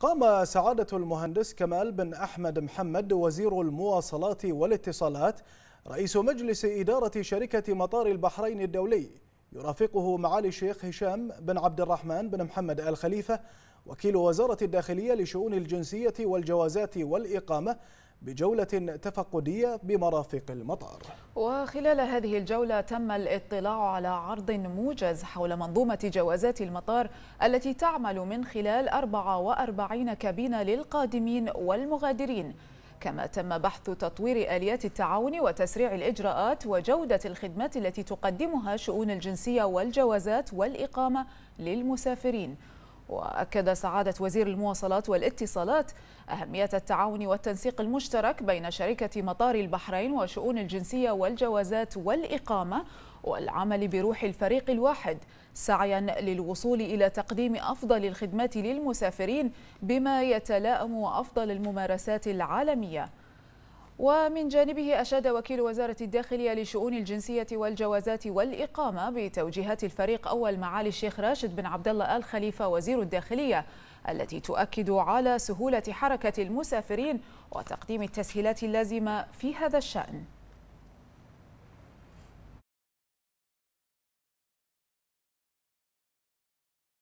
قام سعادة المهندس كمال بن أحمد محمد وزير المواصلات والاتصالات رئيس مجلس إدارة شركة مطار البحرين الدولي يرافقه معالي الشيخ هشام بن عبد الرحمن بن محمد آل خليفة وكيل وزارة الداخلية لشؤون الجنسية والجوازات والإقامة بجولة تفقدية بمرافق المطار وخلال هذه الجولة تم الاطلاع على عرض موجز حول منظومة جوازات المطار التي تعمل من خلال 44 كابينة للقادمين والمغادرين كما تم بحث تطوير آليات التعاون وتسريع الإجراءات وجودة الخدمات التي تقدمها شؤون الجنسية والجوازات والإقامة للمسافرين وأكد سعادة وزير المواصلات والاتصالات أهمية التعاون والتنسيق المشترك بين شركة مطار البحرين وشؤون الجنسية والجوازات والإقامة والعمل بروح الفريق الواحد سعيا للوصول إلى تقديم أفضل الخدمات للمسافرين بما يتلائم أفضل الممارسات العالمية ومن جانبه أشاد وكيل وزارة الداخلية لشؤون الجنسية والجوازات والإقامة بتوجيهات الفريق أول معالي الشيخ راشد بن عبد الله آل خليفة وزير الداخلية التي تؤكد على سهولة حركة المسافرين وتقديم التسهيلات اللازمة في هذا الشأن